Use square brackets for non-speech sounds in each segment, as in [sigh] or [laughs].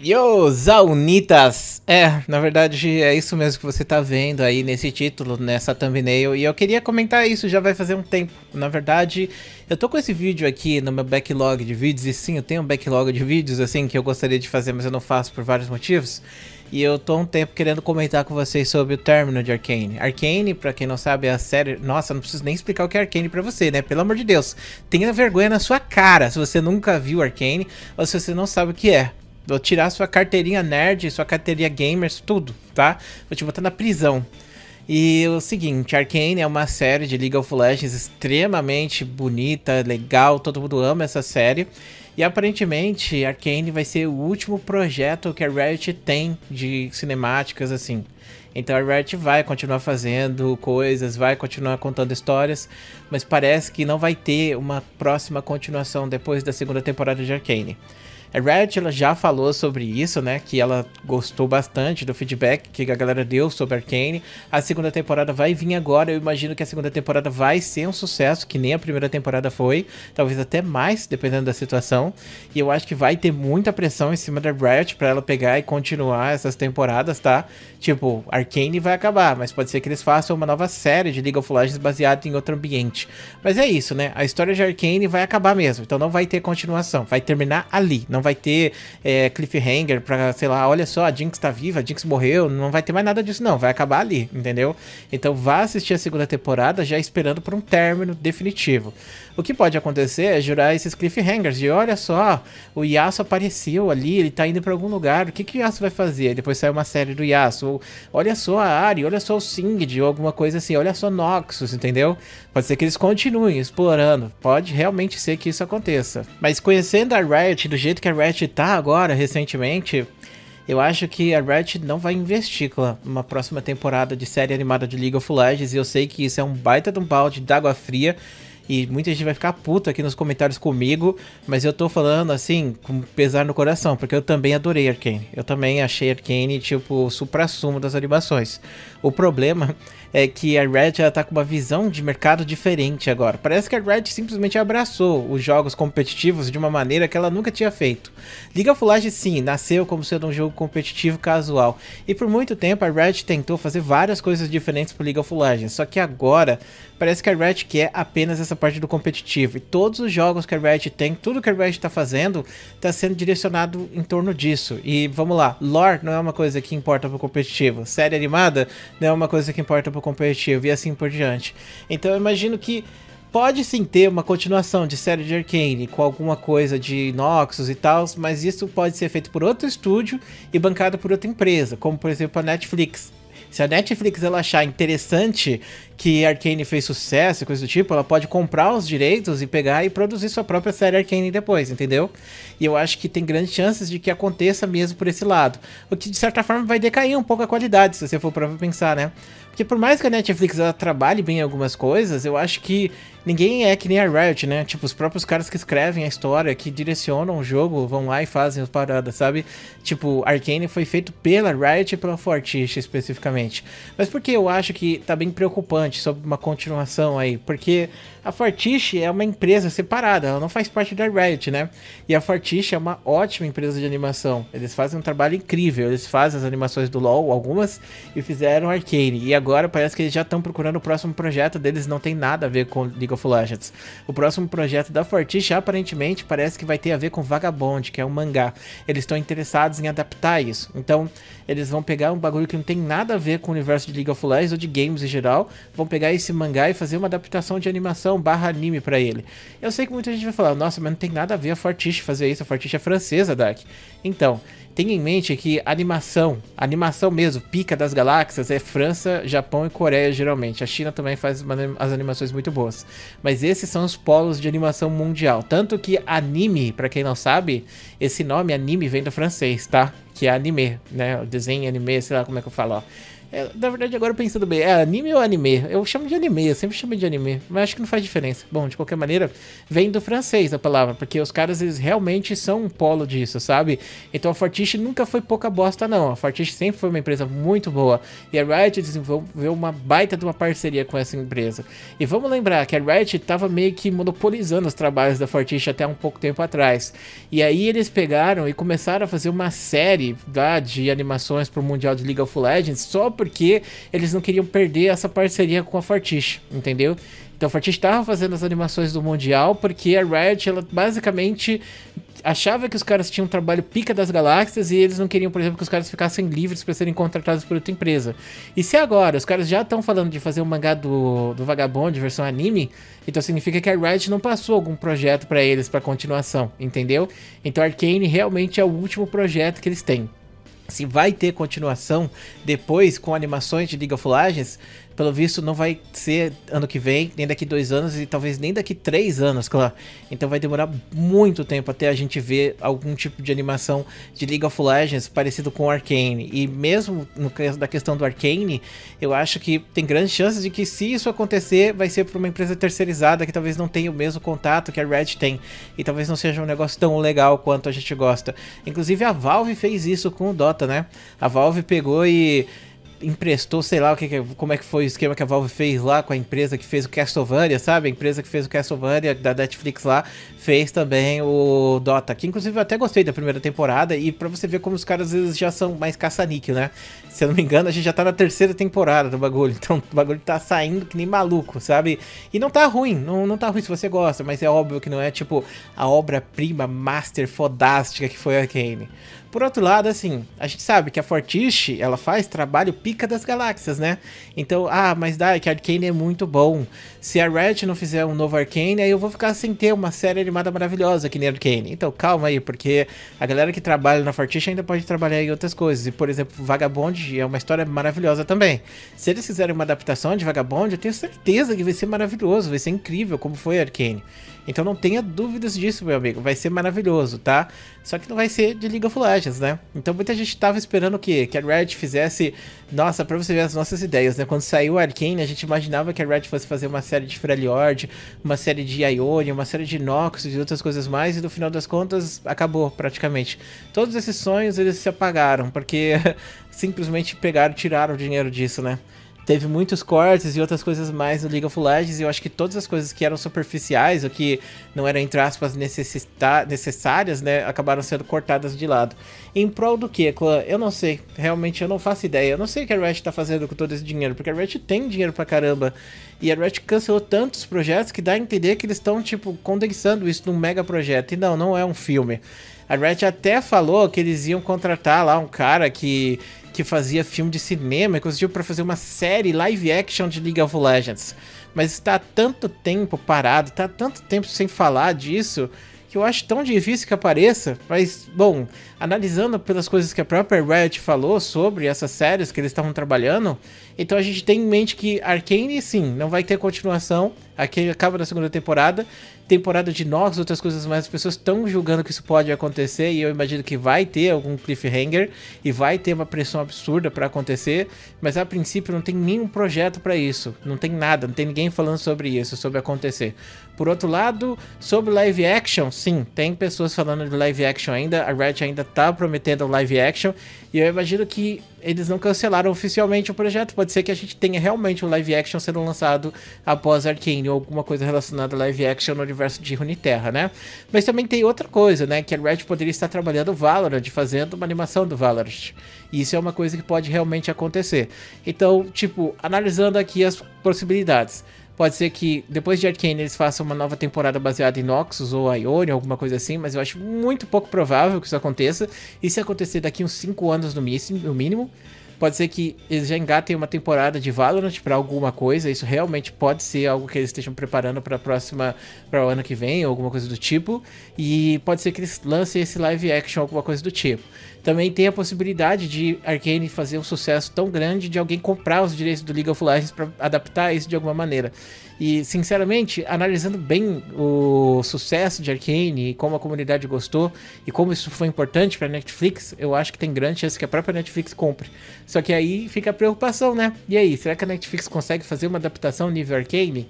Yo, Zaunitas! É, na verdade é isso mesmo que você tá vendo aí nesse título, nessa thumbnail, e eu queria comentar isso, já vai fazer um tempo. Na verdade, eu tô com esse vídeo aqui no meu backlog de vídeos, e sim, eu tenho um backlog de vídeos, assim, que eu gostaria de fazer, mas eu não faço por vários motivos. E eu tô um tempo querendo comentar com vocês sobre o término de Arcane. Arcane, pra quem não sabe, é a série... Nossa, não preciso nem explicar o que é Arcane pra você, né? Pelo amor de Deus, tenha vergonha na sua cara se você nunca viu Arcane, ou se você não sabe o que é. Vou tirar sua carteirinha nerd, sua carteirinha gamers, tudo, tá? Vou te botar na prisão. E o seguinte, Arkane é uma série de League of Legends extremamente bonita, legal, todo mundo ama essa série. E aparentemente, Arkane vai ser o último projeto que a Riot tem de cinemáticas assim. Então a Riot vai continuar fazendo coisas, vai continuar contando histórias, mas parece que não vai ter uma próxima continuação depois da segunda temporada de Arkane. A Riot ela já falou sobre isso, né? Que ela gostou bastante do feedback que a galera deu sobre Arcane. A segunda temporada vai vir agora. Eu imagino que a segunda temporada vai ser um sucesso, que nem a primeira temporada foi. Talvez até mais, dependendo da situação. E eu acho que vai ter muita pressão em cima da Riot para ela pegar e continuar essas temporadas, tá? Tipo, Arcane vai acabar, mas pode ser que eles façam uma nova série de League of Legends baseada em outro ambiente. Mas é isso, né? A história de Arcane vai acabar mesmo. Então não vai ter continuação. Vai terminar ali. Não não vai ter é, cliffhanger pra, sei lá, olha só, a Jinx tá viva, a Jinx morreu, não vai ter mais nada disso, não. Vai acabar ali, entendeu? Então vá assistir a segunda temporada já esperando por um término definitivo. O que pode acontecer é jurar esses cliffhangers de olha só, o Yasuo apareceu ali, ele tá indo pra algum lugar, o que, que o Yasuo vai fazer? Depois sai uma série do Yasuo, olha só a Ari, olha só o Singed, ou alguma coisa assim, olha só Noxus, entendeu? Pode ser que eles continuem explorando, pode realmente ser que isso aconteça. Mas conhecendo a Riot do jeito que a Riot tá agora, recentemente, eu acho que a Riot não vai investir com uma próxima temporada de série animada de League of Legends e eu sei que isso é um baita de um balde d'água fria e muita gente vai ficar puta aqui nos comentários comigo, mas eu tô falando assim, com pesar no coração, porque eu também adorei Arkane. Eu também achei Arkane, tipo, o supra-sumo das animações. O problema é que a Red está tá com uma visão de mercado diferente agora. Parece que a Red simplesmente abraçou os jogos competitivos de uma maneira que ela nunca tinha feito. League of Legends sim, nasceu como sendo um jogo competitivo casual. E por muito tempo a Red tentou fazer várias coisas diferentes pro League of Legends, só que agora parece que a Red quer apenas essa parte do competitivo. E todos os jogos que a Red tem, tudo que a Red tá fazendo, tá sendo direcionado em torno disso. E vamos lá, lore não é uma coisa que importa pro competitivo, série animada não é uma coisa que importa pro campo competitivo e assim por diante. Então eu imagino que pode sim ter uma continuação de série de Arcane com alguma coisa de Noxus e tal, mas isso pode ser feito por outro estúdio e bancado por outra empresa, como por exemplo a Netflix. Se a Netflix ela achar interessante que Arcane fez sucesso e coisa do tipo, ela pode comprar os direitos e pegar e produzir sua própria série Arcane depois, entendeu? E eu acho que tem grandes chances de que aconteça mesmo por esse lado. O que de certa forma vai decair um pouco a qualidade, se você for para pensar, né? Porque por mais que a Netflix ela trabalhe bem algumas coisas, eu acho que ninguém é que nem a Riot, né? Tipo, os próprios caras que escrevem a história, que direcionam o jogo, vão lá e fazem as paradas, sabe? Tipo, Arcane foi feito pela Riot e pela Fortiche especificamente. Mas por que eu acho que tá bem preocupante sobre uma continuação aí? Porque a Fortiche é uma empresa separada, ela não faz parte da Riot, né? E a Fortiche é uma ótima empresa de animação. Eles fazem um trabalho incrível. Eles fazem as animações do LoL, algumas, e fizeram Arcane. E agora parece que eles já estão procurando o próximo projeto deles, não tem nada a ver com League of Legends. O próximo projeto da Fortiche aparentemente parece que vai ter a ver com Vagabond, que é um mangá. Eles estão interessados em adaptar isso. Então, eles vão pegar um bagulho que não tem nada a ver com o universo de League of Legends ou de games em geral, vão pegar esse mangá e fazer uma adaptação de animação barra anime para ele. Eu sei que muita gente vai falar, nossa, mas não tem nada a ver a Fortiche fazer isso, a Fortiche é francesa, Dark. Então, tenha em mente que animação, animação mesmo, pica das galáxias, é França, Japão e Coreia geralmente. A China também faz as animações muito boas. Mas esses são os polos de animação mundial. Tanto que anime, para quem não sabe, esse nome anime vem do francês, tá? Que é anime, né? desenho anime, sei lá como é que eu falo, ó é, na verdade, agora pensando bem, é anime ou anime? Eu chamo de anime, eu sempre chamo de anime, mas acho que não faz diferença. Bom, de qualquer maneira, vem do francês a palavra, porque os caras eles realmente são um polo disso, sabe? Então a Fortiche nunca foi pouca bosta, não. A Fortiche sempre foi uma empresa muito boa e a Riot desenvolveu uma baita de uma parceria com essa empresa. E vamos lembrar que a Riot estava meio que monopolizando os trabalhos da Fortiche até um pouco tempo atrás. E aí eles pegaram e começaram a fazer uma série tá, de animações para o Mundial de League of Legends só porque eles não queriam perder essa parceria com a Fortiche, entendeu? Então a Fortiche estava fazendo as animações do Mundial porque a Riot, ela basicamente achava que os caras tinham um trabalho pica das galáxias e eles não queriam, por exemplo, que os caras ficassem livres para serem contratados por outra empresa. E se agora os caras já estão falando de fazer um mangá do, do Vagabond, versão anime, então significa que a Riot não passou algum projeto para eles para continuação, entendeu? Então Arcane realmente é o último projeto que eles têm se vai ter continuação depois com animações de League of Legends, pelo visto não vai ser ano que vem, nem daqui dois anos e talvez nem daqui três anos, claro. Então vai demorar muito tempo até a gente ver algum tipo de animação de League of Legends parecido com Arcane. E mesmo no caso da questão do Arcane, eu acho que tem grandes chances de que se isso acontecer, vai ser para uma empresa terceirizada que talvez não tenha o mesmo contato que a Red tem e talvez não seja um negócio tão legal quanto a gente gosta. Inclusive a Valve fez isso com o Dota, né? A Valve pegou e emprestou, sei lá o que, como é que foi o esquema que a Valve fez lá com a empresa que fez o Castlevania, sabe? A empresa que fez o Castlevania da Netflix lá fez também o Dota, que inclusive eu até gostei da primeira temporada e para você ver como os caras vezes já são mais caça-níquel, né? Se eu não me engano, a gente já tá na terceira temporada do bagulho, [laughs] então o bagulho tá saindo que nem maluco, sabe? E não tá ruim, não, não tá ruim se você gosta, mas é óbvio que não é tipo a obra-prima master fodástica que foi a Kane. Por outro lado, assim, a gente sabe que a Fortiche, ela faz trabalho pica das galáxias, né? Então, ah, mas dá, que Arcane é muito bom. Se a Red não fizer um novo Arcane, aí eu vou ficar sem ter uma série animada maravilhosa que nem Arcane. Então, calma aí, porque a galera que trabalha na Fortiche ainda pode trabalhar em outras coisas. E, por exemplo, Vagabond é uma história maravilhosa também. Se eles fizerem uma adaptação de Vagabond, eu tenho certeza que vai ser maravilhoso, vai ser incrível como foi Arcane. Então não tenha dúvidas disso, meu amigo, vai ser maravilhoso, tá? Só que não vai ser de League of Legends personagens, né? Então muita gente tava esperando que, que a Red fizesse. Nossa, pra você ver as nossas ideias, né? Quando saiu o Arkane, a gente imaginava que a Red fosse fazer uma série de Freljord, uma série de Ionia, uma série de Nox e outras coisas mais, e no final das contas acabou praticamente. Todos esses sonhos eles se apagaram, porque [laughs] simplesmente pegaram, tiraram o dinheiro disso, né? teve muitos cortes e outras coisas mais no League of Legends, e eu acho que todas as coisas que eram superficiais, ou que não eram, entre aspas, necessárias, né, acabaram sendo cortadas de lado. Em prol do que, Clã? Eu não sei, realmente eu não faço ideia, eu não sei o que a Riot tá fazendo com todo esse dinheiro, porque a Riot tem dinheiro pra caramba, e a Riot cancelou tantos projetos que dá a entender que eles estão, tipo, condensando isso num mega projeto, e não, não é um filme. A Riot até falou que eles iam contratar lá um cara que, que fazia filme de cinema e conseguiu para fazer uma série live action de League of Legends. Mas está tanto tempo parado, está tanto tempo sem falar disso que eu acho tão difícil que apareça, mas, bom, analisando pelas coisas que a própria Riot falou sobre essas séries que eles estavam trabalhando, então a gente tem em mente que Arcane, sim, não vai ter continuação, aqui acaba na segunda temporada, temporada de Nox, outras coisas mas as pessoas estão julgando que isso pode acontecer e eu imagino que vai ter algum cliffhanger e vai ter uma pressão absurda para acontecer, mas a princípio não tem nenhum projeto para isso, não tem nada, não tem ninguém falando sobre isso, sobre acontecer. Por outro lado, sobre live action, sim, tem pessoas falando de live action ainda, a Riot ainda tá prometendo live action e eu imagino que eles não cancelaram oficialmente o projeto. Pode ser que a gente tenha realmente um live action sendo lançado após Arcane ou alguma coisa relacionada a live action no universo universo de Runeterra, né? Mas também tem outra coisa, né? Que a Red poderia estar trabalhando o Valorant, fazendo uma animação do Valorant. E isso é uma coisa que pode realmente acontecer. Então, tipo, analisando aqui as possibilidades. Pode ser que depois de Arcane eles façam uma nova temporada baseada em Noxus ou Ione, alguma coisa assim, mas eu acho muito pouco provável que isso aconteça. E se acontecer daqui uns 5 anos no mínimo Pode ser que eles já engatem uma temporada de Valorant para alguma coisa. Isso realmente pode ser algo que eles estejam preparando para próxima, para o ano que vem, ou alguma coisa do tipo. E pode ser que eles lancem esse live action, alguma coisa do tipo. Também tem a possibilidade de Arkane fazer um sucesso tão grande de alguém comprar os direitos do League of Legends para adaptar isso de alguma maneira. E, sinceramente, analisando bem o sucesso de Arkane e como a comunidade gostou e como isso foi importante para Netflix, eu acho que tem grande chance que a própria Netflix compre. Só que aí fica a preocupação, né? E aí, será que a Netflix consegue fazer uma adaptação nível Arcane?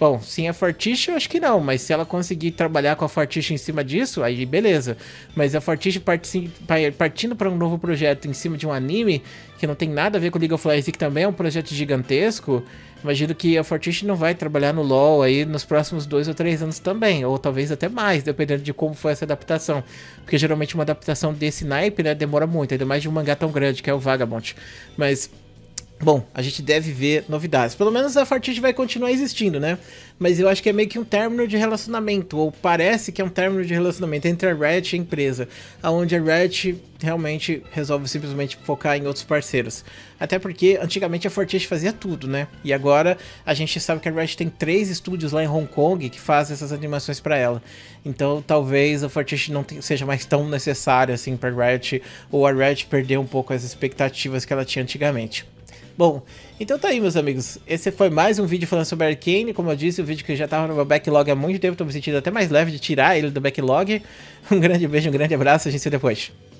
Bom, sim, a Fortiche eu acho que não, mas se ela conseguir trabalhar com a Fortiche em cima disso, aí beleza. Mas a Fortiche partindo para um novo projeto em cima de um anime que não tem nada a ver com League of Legends e que também é um projeto gigantesco, Imagino que a Fortiche não vai trabalhar no LoL aí nos próximos dois ou três anos também, ou talvez até mais, dependendo de como foi essa adaptação. Porque geralmente uma adaptação desse naipe, né, demora muito, ainda mais de um mangá tão grande que é o Vagabond. Mas Bom, a gente deve ver novidades. Pelo menos a Fartite vai continuar existindo, né? Mas eu acho que é meio que um término de relacionamento, ou parece que é um término de relacionamento entre a Riot e a empresa, aonde a Riot realmente resolve simplesmente focar em outros parceiros. Até porque antigamente a Fortnite fazia tudo, né? E agora a gente sabe que a Riot tem três estúdios lá em Hong Kong que fazem essas animações para ela. Então talvez a Fortnite não seja mais tão necessária assim para Riot ou a Riot perder um pouco as expectativas que ela tinha antigamente. Bom, então tá aí, meus amigos. Esse foi mais um vídeo falando sobre Arcane. Como eu disse, o um vídeo que já tava no meu backlog há muito tempo. Tô me sentindo até mais leve de tirar ele do backlog. [laughs] Um grande beijo, um grande abraço. A gente se vê depois.